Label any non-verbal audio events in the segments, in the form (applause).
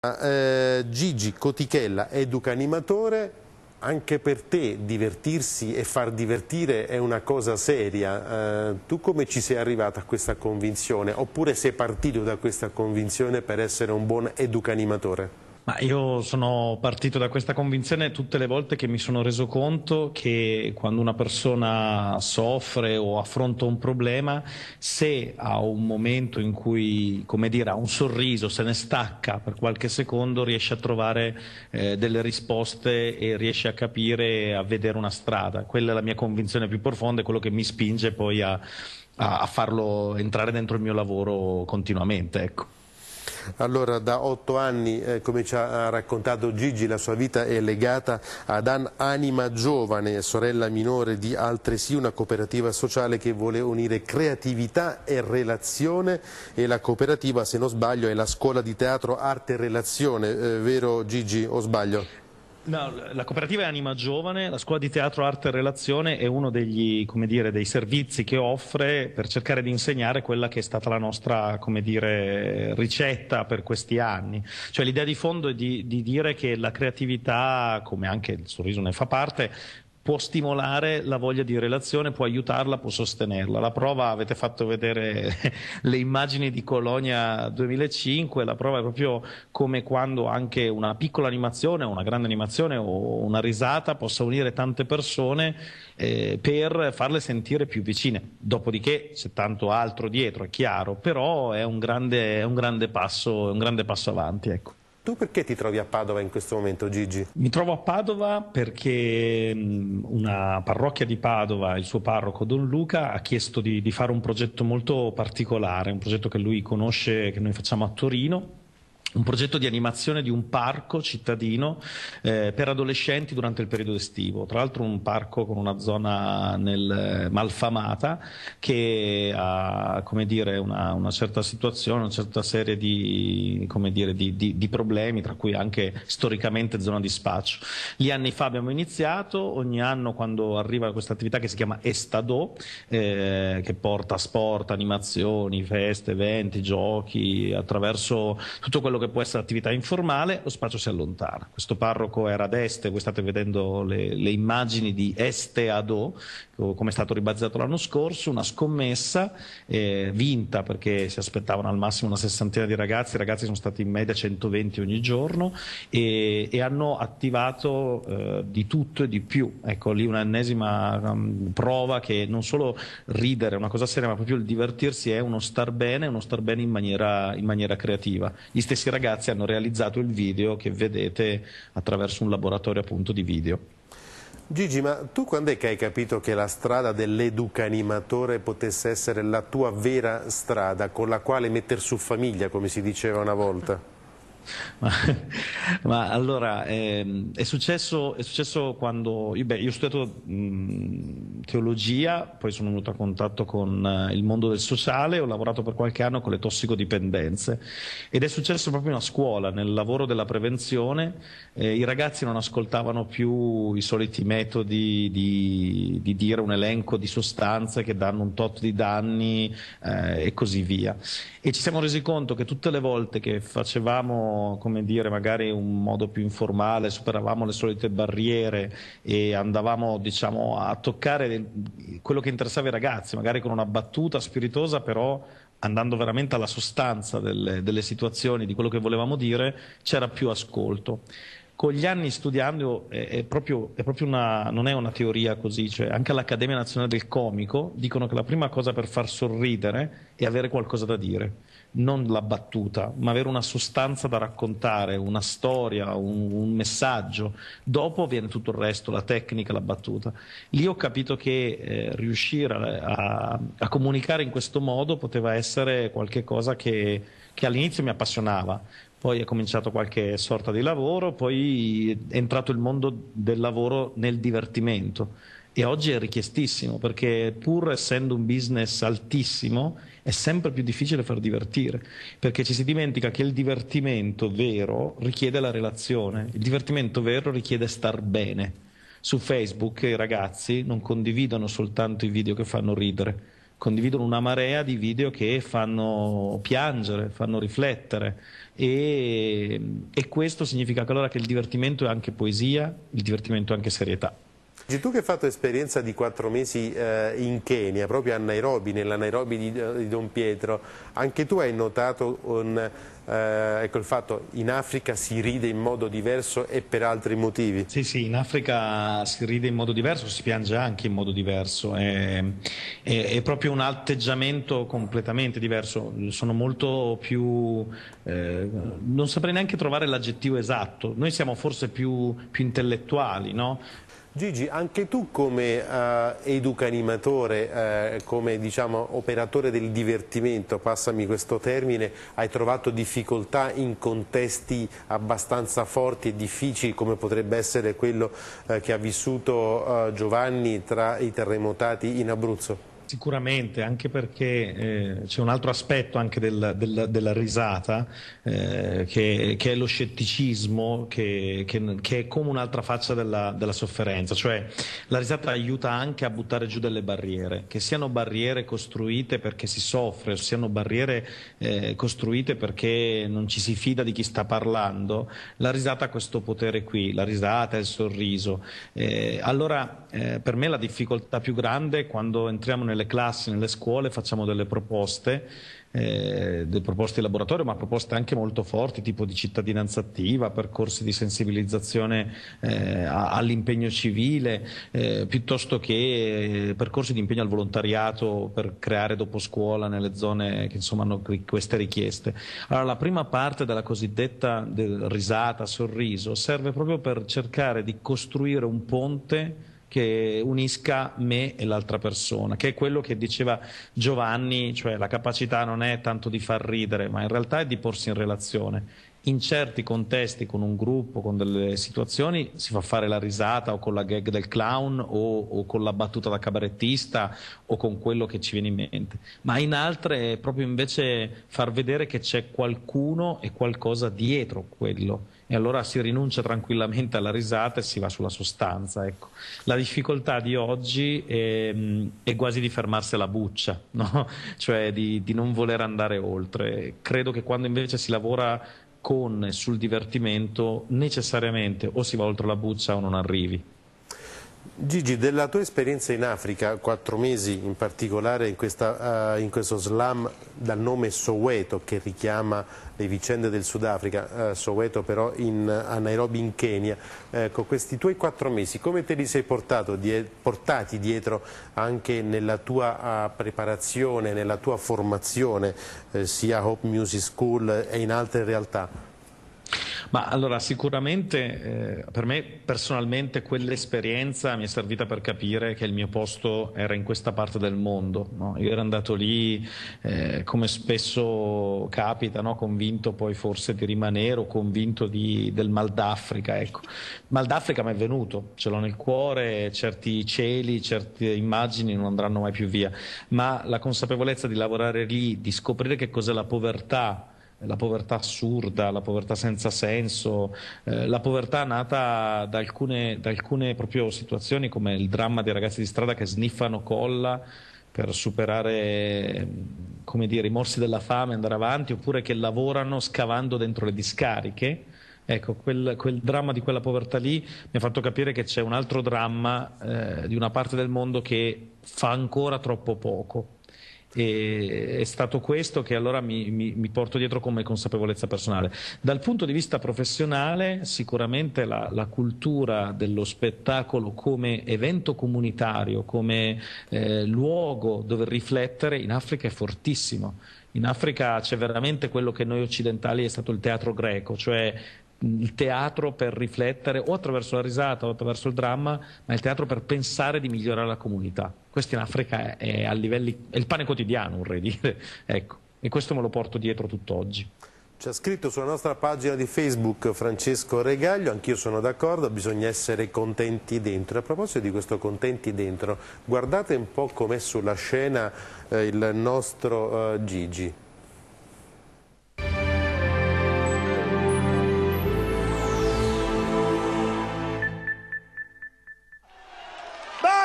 Eh, Gigi Cotichella, educa animatore, anche per te divertirsi e far divertire è una cosa seria. Eh, tu come ci sei arrivata a questa convinzione? Oppure sei partito da questa convinzione per essere un buon educa animatore? Ma io sono partito da questa convinzione tutte le volte che mi sono reso conto che quando una persona soffre o affronta un problema, se ha un momento in cui, come dire, ha un sorriso, se ne stacca per qualche secondo, riesce a trovare eh, delle risposte e riesce a capire, a vedere una strada. Quella è la mia convinzione più profonda, è quello che mi spinge poi a, a farlo entrare dentro il mio lavoro continuamente. Ecco. Allora, da otto anni, eh, come ci ha raccontato Gigi, la sua vita è legata ad An Anima Giovane, sorella minore di altresì una cooperativa sociale che vuole unire creatività e relazione e la cooperativa, se non sbaglio, è la scuola di teatro, arte e relazione, eh, vero Gigi o sbaglio? No, la cooperativa è Anima Giovane, la scuola di teatro, arte e relazione è uno degli, dire, dei servizi che offre per cercare di insegnare quella che è stata la nostra dire, ricetta per questi anni. Cioè l'idea di fondo è di, di dire che la creatività, come anche il sorriso ne fa parte, può stimolare la voglia di relazione, può aiutarla, può sostenerla. La prova avete fatto vedere (laughs) le immagini di Colonia 2005, la prova è proprio come quando anche una piccola animazione, una grande animazione o una risata possa unire tante persone eh, per farle sentire più vicine. Dopodiché c'è tanto altro dietro, è chiaro, però è un grande, è un grande, passo, un grande passo avanti. Ecco. Tu perché ti trovi a Padova in questo momento, Gigi? Mi trovo a Padova perché una parrocchia di Padova, il suo parroco Don Luca, ha chiesto di, di fare un progetto molto particolare, un progetto che lui conosce, che noi facciamo a Torino, un progetto di animazione di un parco cittadino eh, per adolescenti durante il periodo estivo, tra l'altro un parco con una zona nel eh, malfamata che ha dire, una, una, certa situazione, una certa serie di, dire, di, di, di, problemi, tra cui anche storicamente zona di spaccio. Gli anni fa abbiamo iniziato, ogni anno quando arriva questa attività che si chiama Estadò, eh, che porta sport, animazioni, feste, eventi, giochi, attraverso tutto quello quello che può essere attività informale, lo spazio si allontana. Questo parroco era ad est, voi state vedendo le, le immagini di Esteado, come è stato ribazzeggiato l'anno scorso, una scommessa eh, vinta perché si aspettavano al massimo una sessantina di ragazzi, i ragazzi sono stati in media 120 ogni giorno e, e hanno attivato eh, di tutto e di più. Ecco lì un'ennesima um, prova che non solo ridere è una cosa seria, ma proprio il divertirsi è uno star bene, uno star bene in maniera, in maniera creativa. Gli stessi questi ragazzi hanno realizzato il video che vedete attraverso un laboratorio appunto di video. Gigi, ma tu quando è che hai capito che la strada dell'educanimatore potesse essere la tua vera strada con la quale metter su famiglia, come si diceva una volta? Ma, (laughs) ma allora, ehm, è, successo, è, successo, quando... Io, beh, io ho studiato mh, teologia, poi sono venuto a contatto con eh, il mondo del sociale, ho lavorato per qualche anno con le tossicodipendenze ed è successo proprio in una scuola, nel lavoro della prevenzione, eh, i ragazzi non ascoltavano più i soliti metodi di, di, dire un elenco di sostanze che danno un tot di danni eh, e così via. E ci siamo resi conto che tutte le volte che facevamo come dire, magari in un modo più informale, superavamo le solite barriere e andavamo diciamo, a toccare quello che interessava i ragazzi, magari con una battuta spiritosa, però andando veramente alla sostanza delle, delle situazioni, di quello che volevamo dire, c'era più ascolto con gli anni studiando è, è proprio, è proprio una, non è una teoria così, cioè anche all'Accademia Nazionale del Comico dicono che la prima cosa per far sorridere è avere qualcosa da dire non la battuta, ma avere una sostanza da raccontare, una storia, un, un, messaggio. Dopo viene tutto il resto, la tecnica, la battuta. Lì ho capito che eh, riuscire a, a, a, comunicare in questo modo poteva essere qualcosa che, che all'inizio mi appassionava. Poi è cominciato qualche sorta di lavoro, poi è entrato il mondo del lavoro nel divertimento e oggi è richiestissimo perché pur essendo un business altissimo è sempre più difficile far divertire perché ci si dimentica che il divertimento vero richiede la relazione, il divertimento vero richiede star bene. Su Facebook i ragazzi non condividono soltanto i video che fanno ridere, condividono una marea di video che fanno piangere, fanno riflettere e, e questo significa che allora che il divertimento è anche poesia, il divertimento è anche serietà. Dici tu che hai fatto esperienza di quattro mesi eh, in Kenya, proprio a Nairobi, nella Nairobi di, eh, di Don Pietro, anche tu hai notato un eh, ecco il fatto, in Africa si ride in modo diverso e per altri motivi. Sì, sì, in Africa si ride in modo diverso, si piange anche in modo diverso, è, è, è proprio un atteggiamento completamente diverso, sono molto più, eh, non saprei neanche trovare l'aggettivo esatto, noi siamo forse più, più intellettuali, no? Gigi, anche tu come eh, educanimatore, eh, come diciamo, operatore del divertimento, passami questo termine, hai trovato difficoltà difficoltà in contesti abbastanza forti e difficili come potrebbe essere quello eh, che ha vissuto eh, Giovanni tra i terremotati in Abruzzo? Sicuramente, anche perché eh, c'è un altro aspetto anche del, del, della risata, eh, che, che, è lo scetticismo, che, che, che è come un'altra faccia della, della, sofferenza. Cioè, la risata aiuta anche a buttare giù delle barriere, che siano barriere costruite perché si soffre, o siano barriere eh, costruite perché non ci si fida di chi sta parlando. La risata ha questo potere qui, la risata, il sorriso. Eh, allora, eh, per me la difficoltà più grande è quando entriamo nella nelle classi, nelle scuole facciamo delle proposte, eh, delle proposte di laboratorio, ma proposte anche molto forti, tipo di cittadinanza attiva, percorsi di sensibilizzazione eh, all'impegno civile, eh, piuttosto che eh, percorsi di impegno al volontariato per creare dopo scuola nelle zone che insomma, hanno queste richieste. Allora, la prima parte della cosiddetta risata, sorriso, serve proprio per cercare di costruire un ponte che unisca me e l'altra persona, che è quello che diceva Giovanni, cioè la capacità non è tanto di far ridere, ma in realtà è di porsi in relazione in certi contesti con un gruppo, con delle situazioni, si fa fare la risata o con la gag del clown o, o, con la battuta da cabarettista o con quello che ci viene in mente, ma in altre è proprio invece far vedere che c'è qualcuno e qualcosa dietro quello. E allora si rinuncia tranquillamente alla risata e si va sulla sostanza. Ecco. La difficoltà di oggi è, ehm, è, quasi di fermarsi alla buccia, (laughs) no? cioè di, di non voler andare oltre. Credo che quando invece si lavora con e sul divertimento necessariamente o si va oltre la buccia o non arrivi. Gigi, della tua esperienza in Africa, quattro mesi in particolare in, questa, uh, in questo slam dal nome Soweto che richiama le vicende del Sudafrica, uh, Soweto però in, a Nairobi in Kenya, ecco, questi tuoi quattro mesi come te li sei die portati dietro anche nella tua uh, preparazione, nella tua formazione eh, sia a Hope Music School e in altre realtà? Ma allora sicuramente eh, per me personalmente quell'esperienza mi è servita per capire che il mio posto era in questa parte del mondo. No? Io ero andato lì eh, come spesso capita, no? convinto poi forse di rimanere o convinto di, del mal d'Africa. Ecco. Mal d'Africa mi è venuto, ce l'ho nel cuore, certi cieli, certe immagini non andranno mai più via, ma la consapevolezza di lavorare lì, di scoprire che cos'è la povertà la povertà assurda, la povertà senza senso, eh, la povertà nata da alcune, da alcune situazioni come il dramma dei ragazzi di strada che sniffano colla per superare dire, i morsi della fame, e andare avanti, oppure che lavorano scavando dentro le discariche. Ecco, quel, quel, dramma di quella povertà lì mi ha fatto capire che c'è un altro dramma eh, di una parte del mondo che fa ancora troppo poco e è stato questo che allora mi, mi, mi, porto dietro come consapevolezza personale. Dal punto di vista professionale, sicuramente la, la cultura dello spettacolo come evento comunitario, come eh, luogo dove riflettere in Africa è fortissimo. In Africa c'è veramente quello che noi occidentali è stato il teatro greco, cioè il teatro per riflettere o attraverso la risata o attraverso il dramma, ma il teatro per pensare di migliorare la comunità. Questo in Africa è, è, livelli, è il pane quotidiano, vorrei dire. (laughs) Ecco, e questo me lo porto dietro tutt'oggi. Ci scritto sulla nostra pagina di Facebook Francesco Regaglio, anch'io sono d'accordo, bisogna essere contenti dentro. A proposito di questo contenti dentro, guardate un po' com'è sulla scena eh, il nostro eh, Gigi.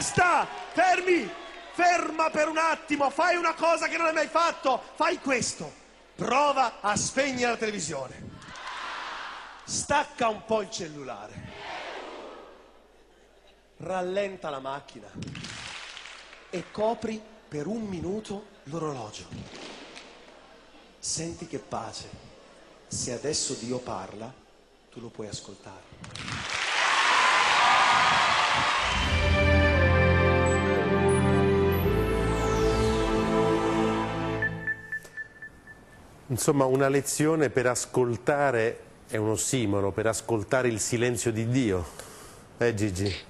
Basta! Fermi! Ferma per un attimo, fai una cosa che non hai mai fatto, fai questo. Prova a spegnere la televisione. Stacca un po' il cellulare. Rallenta la macchina e copri per un minuto l'orologio. Senti che pace. Se adesso Dio parla, tu lo puoi ascoltare. Insomma, una lezione per ascoltare, è uno ossimoro, per ascoltare il silenzio di Dio. Eh Gigi?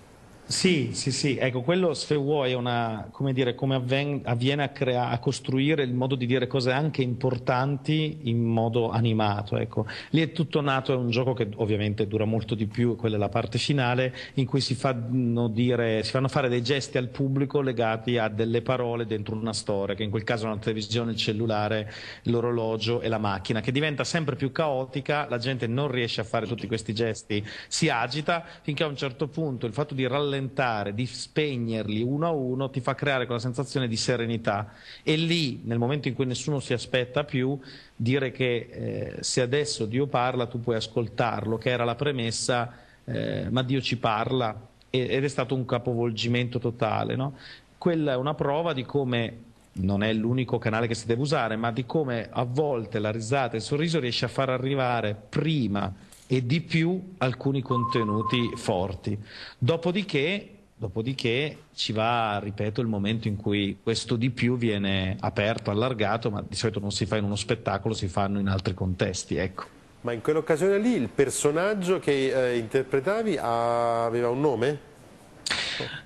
Sì, sì, sì, ecco, quello se vuoi è una, come dire, come avven- avviene a, crea- a, costruire il modo di dire cose anche importanti in modo animato, ecco. Lì è tutto nato, è un gioco che ovviamente dura molto di più, quella è la parte finale, in cui si fanno, dire, si fanno fare dei gesti al pubblico legati a delle parole dentro una storia, che in quel caso è una televisione, il cellulare, l'orologio e la macchina, che diventa sempre più caotica, la gente non riesce a fare tutti questi gesti, si agita, finché a un certo punto il fatto di rallentare rallentare, di spegnerli uno a uno, ti fa creare quella sensazione di serenità. E lì, nel momento in cui nessuno si aspetta più, dire che eh, se adesso Dio parla tu puoi ascoltarlo, che era la premessa, eh, ma Dio ci parla, ed è stato un capovolgimento totale. No? Quella è una prova di come non è l'unico canale che si deve usare, ma di come a volte la risata e il sorriso riesce a far arrivare prima e di più alcuni contenuti forti. Dopodiché Dopodiché ci va, ripeto, il momento in cui questo di più viene aperto, allargato, ma di solito non si fa in uno spettacolo, si fanno in altri contesti, ecco. Ma in quell'occasione lì il personaggio che eh, interpretavi aveva un nome?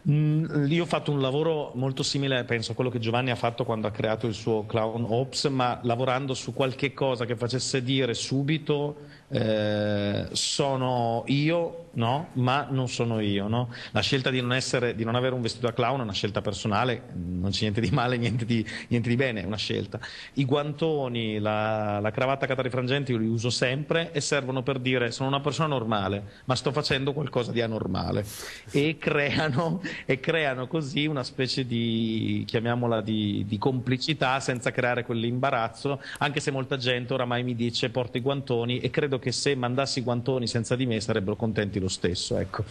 Mm, io ho fatto un lavoro molto simile, penso, a quello che Giovanni ha fatto quando ha creato il suo Clown Ops, ma lavorando su qualche cosa che facesse dire subito eh, sono io, no? ma non sono io. No? La scelta di non, essere, di non, avere un vestito da clown è una scelta personale, non c'è niente di male, niente di, niente di bene, è una scelta. I guantoni, la, la cravatta catarifrangente io li uso sempre e servono per dire sono una persona normale, ma sto facendo qualcosa di anormale. E creano, e creano così una specie di, chiamiamola, di, di complicità senza creare quell'imbarazzo, anche se molta gente oramai mi dice porto i guantoni e credo credo che se mandassi i guantoni senza di me sarebbero contenti lo stesso. Ecco.